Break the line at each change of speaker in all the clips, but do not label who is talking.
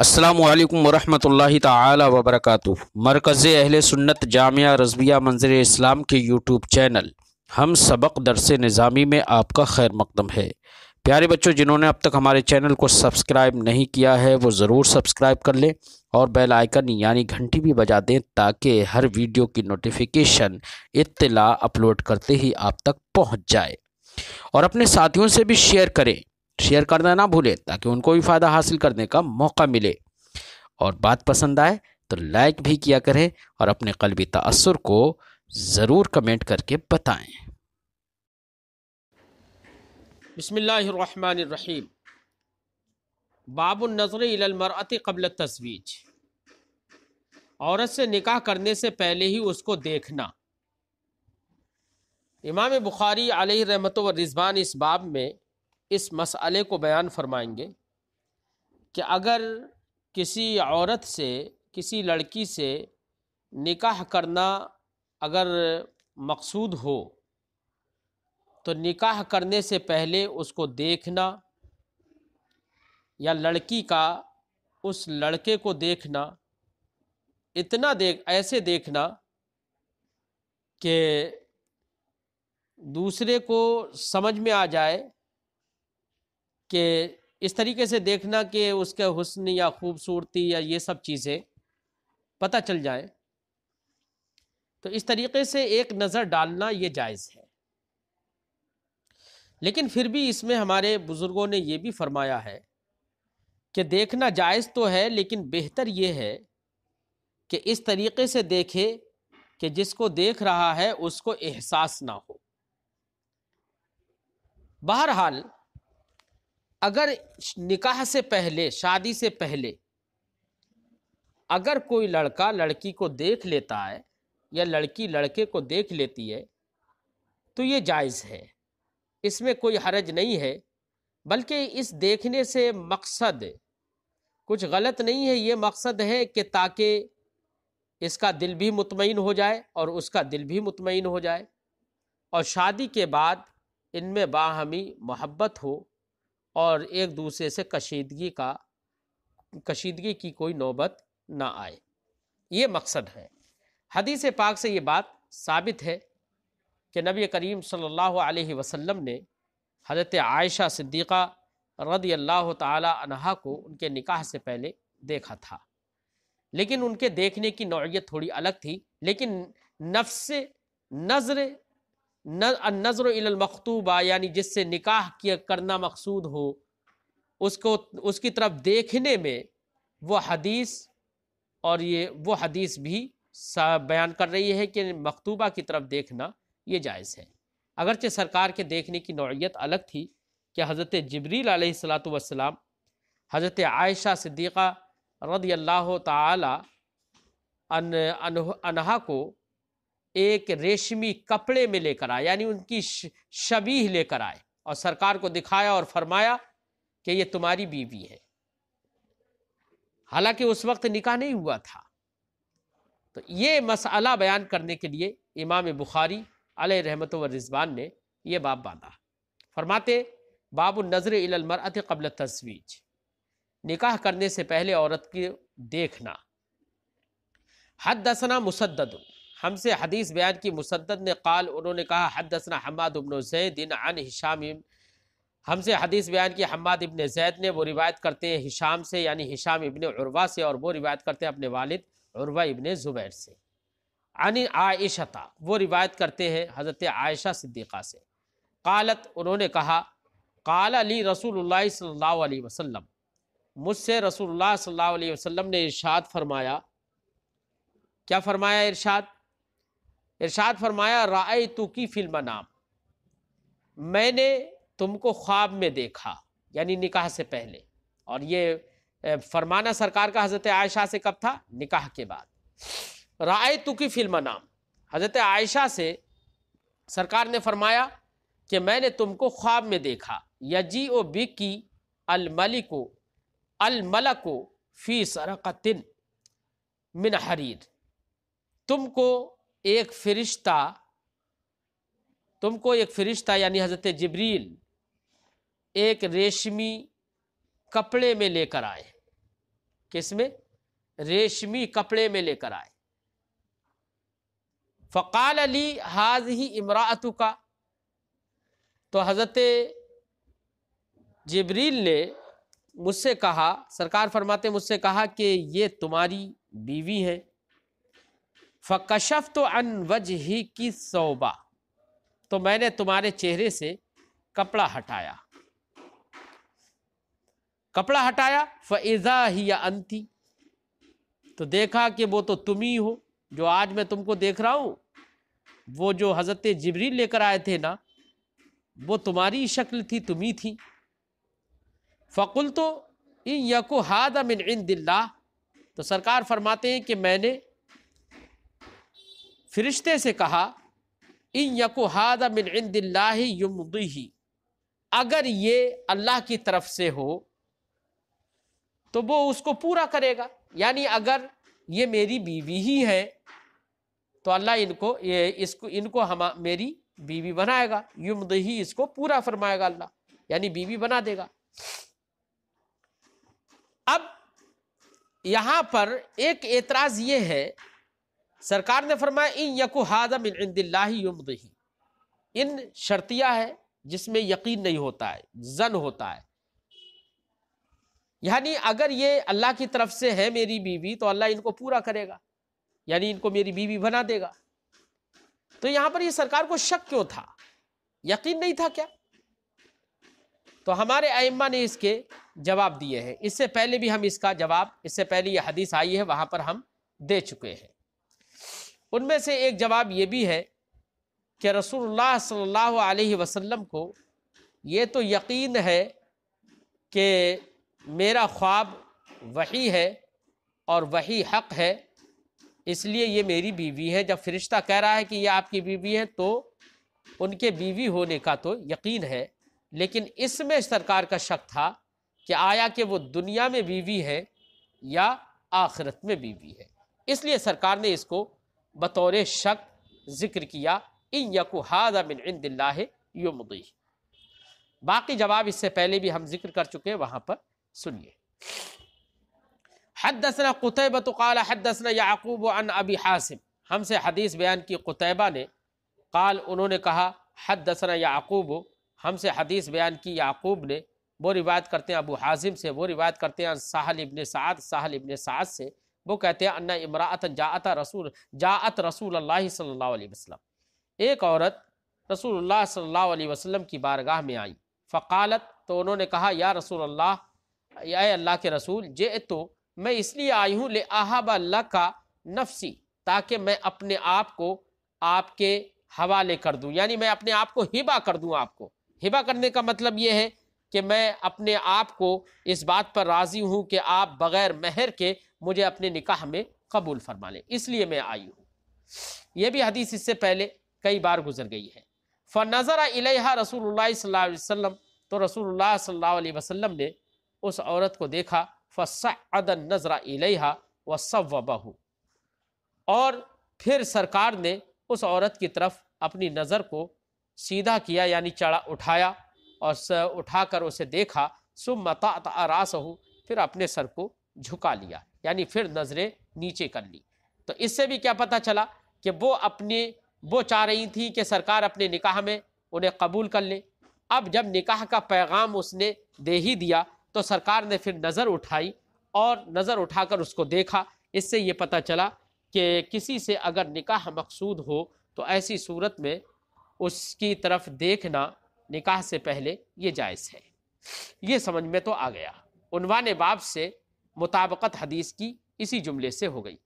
असलम वालेकुम तबरक मरकज़ अहल सुन्नत जामिया रजबिया मंजर इस्लाम के यूट्यूब चैनल हम सबक दरस निज़ामी में आपका खैर मकदम है प्यारे बच्चों जिन्होंने अब तक हमारे चैनल को सब्सक्राइब नहीं किया है वो ज़रूर सब्सक्राइब कर लें और बेल आइकन यानी घंटी भी बजा दें ताकि हर वीडियो की नोटिफिकेशन इत्तला अपलोड करते ही आप तक पहुँच जाए और अपने साथियों से भी शेयर करें शेयर करना ना भूलें ताकि उनको भी फ़ायदा हासिल करने का मौका मिले और बात पसंद आए तो लाइक भी किया करें और अपने कलबी तसर को ज़रूर कमेंट करके बताएं बसमीम बाबुलनज़रमरत कबल तस्वीज औरत से निकाह करने से पहले ही उसको देखना इमाम बुखारी रहमत रिजवान इस बाब में इस मसले को बयान फरमाएंगे कि अगर किसी औरत से किसी लड़की से निकाह करना अगर मकसूद हो तो निकाह करने से पहले उसको देखना या लड़की का उस लड़के को देखना इतना देख ऐसे देखना कि दूसरे को समझ में आ जाए कि इस तरीके से देखना कि उसके हुस्न या खूबसूरती या ये सब चीज़ें पता चल जाए तो इस तरीके से एक नज़र डालना ये जायज़ है लेकिन फिर भी इसमें हमारे बुज़ुर्गों ने यह भी फरमाया है कि देखना जायज़ तो है लेकिन बेहतर ये है कि इस तरीके से देखे कि जिसको देख रहा है उसको एहसास ना हो बहरहाल अगर निकाह से पहले शादी से पहले अगर कोई लड़का लड़की को देख लेता है या लड़की लड़के को देख लेती है तो ये जायज़ है इसमें कोई हरज नहीं है बल्कि इस देखने से मकसद कुछ गलत नहीं है ये मकसद है कि ताकि इसका दिल भी मुतमिन हो जाए और उसका दिल भी मुतमिन हो जाए और शादी के बाद इनमें बाहमी मोहब्बत हो और एक दूसरे से कशीदगी का कशीदगी की कोई नौबत ना आए ये मकसद है हदीस पाक से ये बात साबित है कि नबी करीम सल्लल्लाहु अलैहि वसल्लम ने हज़रत आयशा सिद्दीक़ा रदी अल्लाह तहा को उनके निकाह से पहले देखा था लेकिन उनके देखने की नौीयत थोड़ी अलग थी लेकिन नफ्स नज़र नज़र मखतूबा यानी जिससे निकाह किया करना मकसूद हो उसको उसकी तरफ देखने में वो हदीस और ये वो हदीस भी बयान कर रही है कि मकतूबा की तरफ देखना ये जायज़ है अगरचे सरकार के देखने की नौीयत अलग थी कि हज़रत जबरील आसलात वसलाम हज़रत आयशा सिद्दीक़ा रदी अल्लाह तन अनहा को एक रेशमी कपड़े में लेकर आए यानी उनकी शबीह लेकर आए और सरकार को दिखाया और फरमाया कि ये तुम्हारी बीवी है हालांकि उस वक्त निकाह नहीं हुआ था तो ये मसला बयान करने के लिए इमाम बुखारी अल रहमत व रिजवान ने यह बाब बांधा फरमाते बाबू नज़र इलमरत कबल तस्वीज निकाह करने से पहले औरत की देखना हद दसना मुसद्दुन हमसे हदीस बयान की मुसद्दत ने काल उन्होंने कहा हदसना हमाद इबन जैदिन अन हिशाम हमसे हदीस बयान की हमाद इबन जैद ने वो रिवायत करते हैं हिशाम से यानी हिशाम इबन उर्वा से और वो रिवायत करते हैं अपने वालिद उर्वा इबन ज़ुबैर से अन आयशता वो रिवायत करते हैं हज़रत आयशा सिद्दीक़ा से कालत उन्होंने कहा काल अली रसूल सल्ला वसम मुझसे रसूल सल्ला वसम ने इर्शाद फरमाया क्या फरमाया इरशाद इरशाद फरमाया राय तू की फिल्म नाम मैंने तुमको ख्वाब में देखा यानी निकाह से पहले और ये फरमाना सरकार का हज़रत आयशा से कब था निकाह के बाद राय तू की फिल्म नाम हज़रत आयशा से सरकार ने फरमाया कि मैंने तुमको ख्वाब में देखा यजी ओ बिकी अलमलिको अलमलको फ़ी सरकिन मिन हरीर तुमको एक फ़रिश्ता तुमको एक फ़रिश्ता यानी हज़रत जबरील एक रेशमी कपड़े में लेकर आए किस में रेशमी कपड़े में लेकर आए फ़काल अली हाज ही इमरातु का तो हज़रत जबरील ने मुझसे कहा सरकार फरमाते मुझसे कहा कि ये तुम्हारी बीवी है फ़कशफ तो अन वज ही की सोबा तो मैंने तुम्हारे चेहरे से कपड़ा हटाया कपड़ा हटाया फ़ैज़ा ही या अंती तो देखा कि वो तो तुम ही हो जो आज मैं तुमको देख रहा हूँ वो जो हज़रत जबरील लेकर आए थे ना वो तुम्हारी शक्ल थी तुम ही थी फ़कुल तो इन यको हादा मिन इन दिल्ला तो सरकार फरमाते हैं कि मैंने फरिश्ते से कहा इन यको हादा मिन अगर ये अल्लाह की तरफ से हो तो वो उसको पूरा करेगा यानी अगर ये मेरी बीवी ही है तो अल्लाह इनको ये इसको इनको हम मेरी बीवी बनाएगा युमद ही इसको पूरा फरमाएगा अल्लाह यानी बीवी बना देगा अब यहां पर एक एतराज़ ये है सरकार ने फरमाया इन यकु इन इन शर्तिया है जिसमें यकीन नहीं होता है जन होता है यानी अगर ये अल्लाह की तरफ से है मेरी बीवी तो अल्लाह इनको पूरा करेगा यानी इनको मेरी बीवी बना देगा तो यहां पर ये सरकार को शक क्यों था यकीन नहीं था क्या तो हमारे अम्मा ने इसके जवाब दिए हैं इससे पहले भी हम इसका जवाब इससे पहले ये हदीस आई है वहां पर हम दे चुके हैं उनमें से एक जवाब ये भी है कि रसूलुल्लाह सल्लल्लाहु अलैहि वसल्लम को ये तो यकीन है कि मेरा ख्वाब वही है और वही हक है इसलिए ये मेरी बीवी है जब फरिश्ता कह रहा है कि ये आपकी बीवी है तो उनके बीवी होने का तो यकीन है लेकिन इसमें सरकार का शक था कि आया कि वो दुनिया में बीवी है या आखिरत में बीवी है इसलिए सरकार ने इसको बतौर शक ज़िक्र किया इन यकु हादा मिन इंदिल्ला युमदी बाकी जवाब इससे पहले भी हम जिक्र कर चुके हैं वहां पर सुनिए हदसना कुतैबा तो काल हदसना याकूब अन अबी हासिम हमसे हदीस बयान की कुतैबा ने काल उन्होंने कहा हदसना याकूब हमसे हदीस बयान की याकूब ने वो रिवायत करते हैं अबू हाजिम से वो रिवायत करते हैं साहल इबन साद साहल इबन साद से वो कहते हैं अन्ना इमरात जात रसूल जात रसूल अल्लाह एक औरत रसूल सल्ला वसलम की बारगाह में आई फ़कालत तो उन्होंने कहा या रसूल अल्लाह अल्लाह के रसूल जे तो मैं इसलिए आई हूँ ले आहब अल्लाह का नफसी ताकि मैं अपने आप को आपके हवाले कर दूँ यानी मैं अपने आप को हिबा कर दूँ आपको हिबा करने का मतलब ये है कि मैं अपने आप को इस बात पर राज़ी हूँ कि आप बग़ैर महर के मुझे अपने निकाह में कबूल फरमा लें इसलिए मैं आई हूँ यह भी हदीस इससे पहले कई बार गुजर गई है फ नजर इलेहा रसूल सल्लम तो रसूल सल्ला वसम ने उस औरत को देखा फद नजर इलेहा व सवबहू और फिर सरकार ने उस औरत की तरफ अपनी नज़र को सीधा किया यानी चढ़ा उठाया और उठाकर उसे देखा सो मता रास हो फिर अपने सर को झुका लिया यानी फिर नज़रें नीचे कर ली तो इससे भी क्या पता चला कि वो अपने वो चाह रही थी कि सरकार अपने निकाह में उन्हें कबूल कर ले अब जब निकाह का पैगाम उसने दे ही दिया तो सरकार ने फिर नज़र उठाई और नज़र उठाकर उसको देखा इससे ये पता चला कि किसी से अगर निकाह मकसूद हो तो ऐसी सूरत में उसकी तरफ देखना निकाह से पहले ये जायज़ है ये समझ में तो आ गया उनवान बाप से मुताबकत हदीस की इसी जुमले से हो गई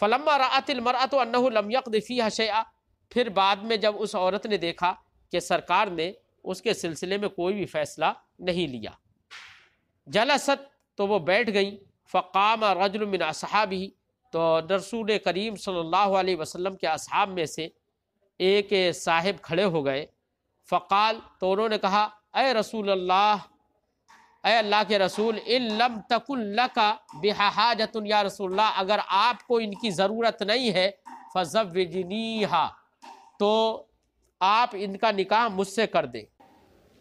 फ़लम्मा रातिलमरत अनयकदफ़ी हशया फिर बाद में जब उस औरत ने देखा कि सरकार ने उसके सिलसिले में कोई भी फैसला नहीं लिया जलासत तो वो बैठ गई फ़काम रजुलमिन ही तो रसूल करीम सल्लल्लाहु अलैहि वसल्लम के असहाब में से एक साहिब खड़े हो गए फ़काल तो उन्होंने कहा अय रसूल अल्लाह अय अल्लाह के रसूल इलम तकुल्लका बिहाजतन या रसूल्ला अगर आपको इनकी ज़रूरत नहीं है फजनी हा तो आप इनका निकाह मुझसे कर दें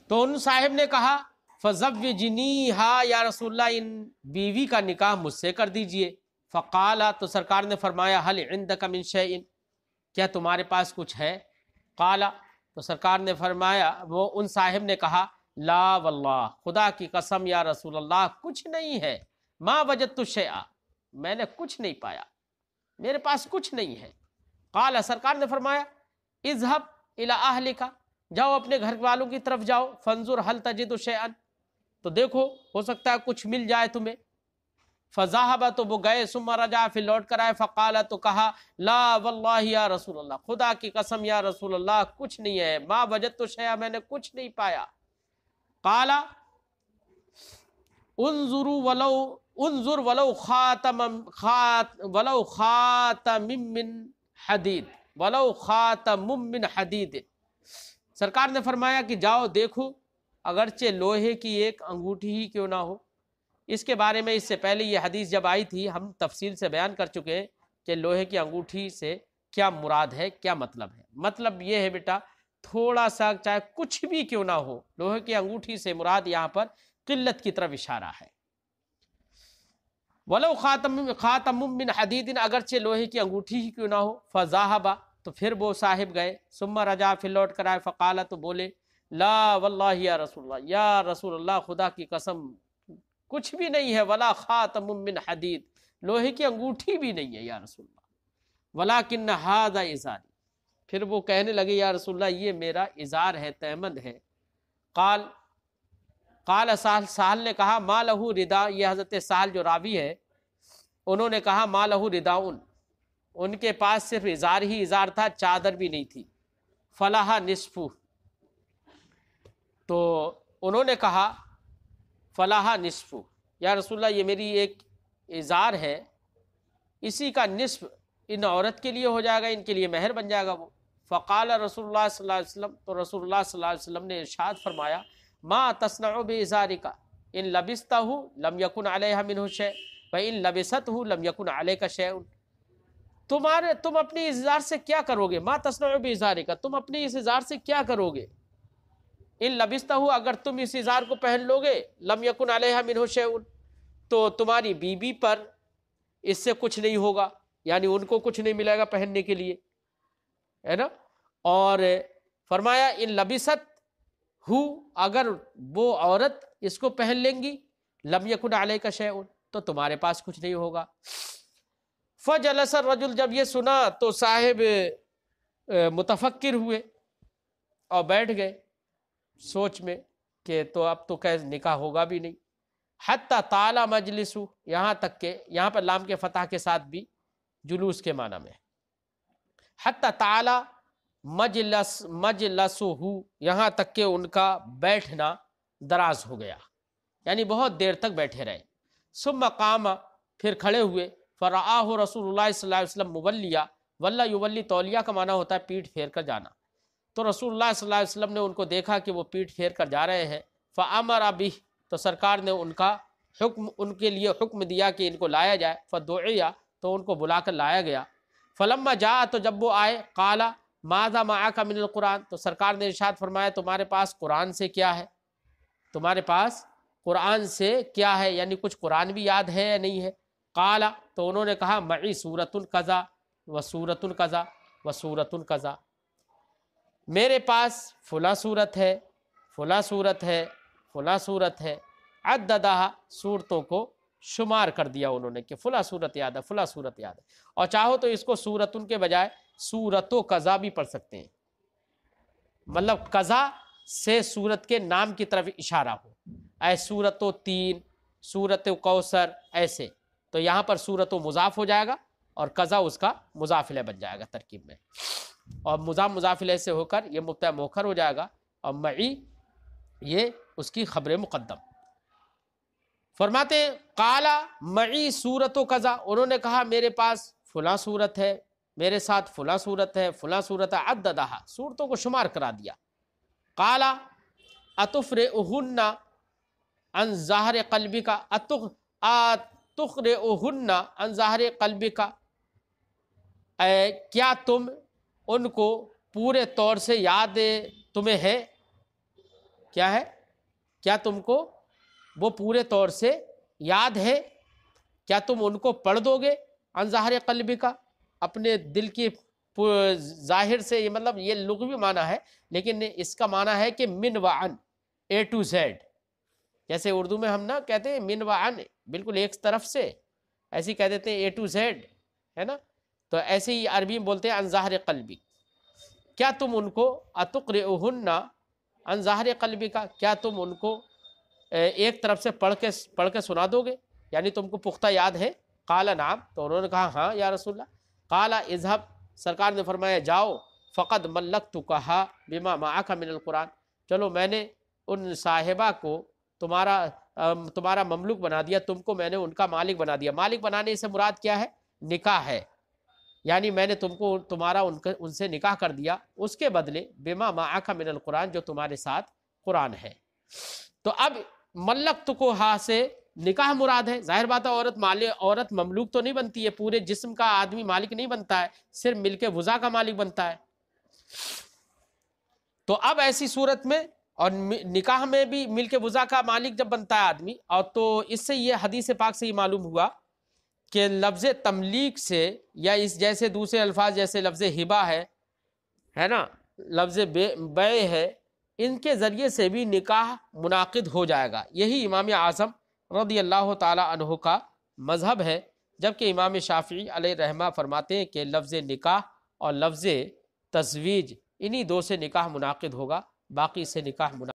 तो उन साहिब ने कहा फजवनीहा या रसूल्ला इन बीवी का निकाह मुझसे कर दीजिए फ़काला तो सरकार ने फरमाया हल इंद कमिन इन क्या तुम्हारे पास कुछ है काला तो सरकार ने फरमाया वो उन साहिब ने कहा ला वल्लाह खुदा की कसम या रसूल अल्लाह कुछ नहीं है माँ वजत तुशया मैंने कुछ नहीं पाया मेरे पास कुछ नहीं है काला सरकार ने फरमाया इजहब इला अहली का जाओ अपने घर वालों की तरफ जाओ फंजुर हल तजिद तो देखो हो सकता है कुछ मिल जाए तुम्हें फ़जाहबा तो वो गए सुमा रजा फिर लौट कर आए फ़काला तो कहा ला वल्ला या रसूल अल्लाह खुदा की कसम या रसूल अल्लाह कुछ नहीं है माँ वजत तो शया मैंने कुछ नहीं पाया काला उन जुरू वलो उन जुर वलो खातम खात वलो खातमिन हदीद वलो खातमिन हदीद सरकार ने फरमाया कि जाओ देखो अगरचे लोहे की एक अंगूठी ही क्यों ना हो इसके बारे में इससे पहले ये हदीस जब आई थी हम तफसील से बयान कर चुके हैं कि लोहे की अंगूठी से क्या मुराद है क्या मतलब है मतलब ये है बेटा थोड़ा सा चाहे कुछ भी क्यों ना हो लोहे की अंगूठी से मुराद यहाँ पर किल्लत की तरफ इशारा है वलो ख़ातम ख़ातमिन हदीदिन अगरचे लोहे की अंगूठी ही क्यों ना हो फ़जाहबा तो फिर वो साहिब गए सुम्मा रजा फिर लौट कर आए फ़काला तो बोले ला वल्ला या रसूल या रसूल अल्लाह खुदा की कसम कुछ भी नहीं है वला ख़ातमिन हदीद लोहे की अंगूठी भी नहीं है या रसुल्ला वला किन्न हादा इजार फिर वो कहने लगे या रसुल्ला ये मेरा इजार है तयमंद है काल काल साल साहल ने कहा मा लहू रिदा ये हज़रत साहल जो रावी है उन्होंने कहा मा लहू रिदा उन, उनके पास सिर्फ इजार ही इजार था चादर भी नहीं थी फलाहा निसफू तो उन्होंने कहा फ़लाह नस्फ़ या रसुल्ला ये मेरी एक इज़ार है इसी का नसफ़ इन औरत के लिए हो जाएगा इनके लिए महर बन जाएगा वो फ़काल रसोल्ला वसम तो रसोल्ला वसम ने इर्शाद फरमाया माँ तस्ना इज़ार का इन लबिस्ता हूँ लम यकुन आलिया शे भाई इन लबिसत हूँ लम यकुन आलिया का शे तुम्हारे तुम अपने इजार से क्या करोगे माँ तस्ना बेजारी का तुम अपने इस इजार से क्या करोगे इन लबिस्ता हो अगर तुम इस इज़ार को पहन लोगे लम यकुन अलह मिन शेउन तो तुम्हारी बीबी पर इससे कुछ नहीं होगा यानी उनको कुछ नहीं मिलेगा पहनने के लिए है ना और फरमाया इन लबिसत हु अगर वो औरत इसको पहन लेंगी लम यकुन आलय का शय तो तुम्हारे पास कुछ नहीं होगा फज अलसर रजुल जब ये सुना तो साहेब मुतफ़र हुए और बैठ गए सोच में कि तो अब तो कह निकाह होगा भी नहीं हती ताला मजलिस यहाँ तक के यहाँ पर लाम के फतह के साथ भी जुलूस के माना में हती ताला मजलस मजलसु यहाँ तक के उनका बैठना दराज हो गया यानी बहुत देर तक बैठे रहे सुब मकाम फिर खड़े हुए फ़राह रसूल वसल्लम मुबलिया वल्ला युवली तौलिया का माना होता है पीठ फेर कर जाना तो रसूल वसलम ने उनको देखा कि वो पीठ फेर कर जा रहे हैं फ़ामर अभी तो सरकार ने उनका हुक्म उनके लिए हुक्म दिया कि इनको लाया जाए फोया तो उनको बुला कर लाया गया फ़लम्मा जा तो जब वो आए काला माजा मा का मिनल कुरान तो सरकार ने इर्शाद फरमाया तुम्हारे पास कुरान से क्या है तुम्हारे पास कुरान से क्या है यानी कुछ कुरान भी याद है या नहीं है काला तो उन्होंने कहा मई सूरतुल कज़ा व सूरतुल कज़ा व सूरतुल कज़ा मेरे पास फुला सूरत है फुला सूरत है फुला सूरत है अददा सूरतों को शुमार कर दिया उन्होंने कि फुला सूरत याद है फुला सूरत याद है और चाहो तो इसको सूरत उनके बजाय सूरतो कज़ा भी पढ़ सकते हैं मतलब कज़ा से सूरत के नाम की तरफ इशारा हो ऐ सूरत तीन सूरत कौसर ऐसे तो यहाँ पर सूरत मुजाफ हो जाएगा और कज़ा उसका मुजाफिले बन जाएगा तरकीब में और मुजा मुजाफिले से होकर ये मुफ्त मोखर हो जाएगा और मई ये उसकी खबर मुकदम फरमाते काला मई सूरत कज़ा उन्होंने कहा मेरे पास फला सूरत है मेरे साथ फला सूरत है फला सूरत अददहा सूरतों को शुमार करा दिया काला अतुफ़र उहन्ना अन ज़ाहर कलबी का अतुख आतुखर उहन्ना अन ज़ाहर कलबी का क्या तुम उनको पूरे तौर से याद तुम्हें है क्या है क्या तुमको वो पूरे तौर से याद है क्या तुम उनको पढ़ दोगे अनजहर कल्बी का अपने दिल की जाहिर से ये मतलब ये लुगवी माना है लेकिन इसका माना है कि मिन व अन ए टू जेड जैसे उर्दू में हम ना कहते हैं मिन व अन बिल्कुल एक तरफ से ऐसे ही कह देते हैं ए टू जेड है ना तो ऐसे ही अरबी में बोलते हैं अनजहर कलबी क्या तुम उनको अतुक्रन्ना अनजहर कलबी का क्या तुम उनको एक तरफ से पढ़ के पढ़ के सुना दोगे यानी तुमको पुख्ता याद है काला नाम तो उन्होंने कहा हाँ या रसुल्ला काला इजहब सरकार ने फरमाया जाओ फ़कत मल्लक तो कहा बिमा माखा मिनल कुरान चलो मैंने उन साहिबा को तुम्हारा तुम्हारा ममलुक बना दिया तुमको मैंने उनका मालिक बना दिया मालिक बनाने से मुराद क्या है निकाह है यानी मैंने तुमको तुम्हारा उनके उनसे निकाह कर दिया उसके बदले बेमा माखा मिनल कुरान जो तुम्हारे साथ कुरान है तो अब मल्लक को हा से निकाह मुराद है जाहिर बात है औरत माले औरत ममलूक तो नहीं बनती है पूरे जिस्म का आदमी मालिक नहीं बनता है सिर्फ मिलके वज़ा का मालिक बनता है तो अब ऐसी सूरत में और निकाह में भी मिलके वज़ा का मालिक जब बनता है आदमी और तो इससे ये हदीस पाक से ही मालूम हुआ कि लफ्ज़ तमलीक से या इस जैसे दूसरे अल्फाज जैसे लफ्ज़ हिबा है है ना लफ्ज़ बे है इनके ज़रिए से भी निकाह मुनद हो जाएगा यही इमाम आज़म रदी अल्लाह तह का मज़हब है जबकि इमाम शाफी रहमा फरमाते हैं कि लफ्ज़ निकाह और लफ्ज़ तजवीज़ इन्हीं दो से निकाह मुनद होगा बाकी से निकाह मुना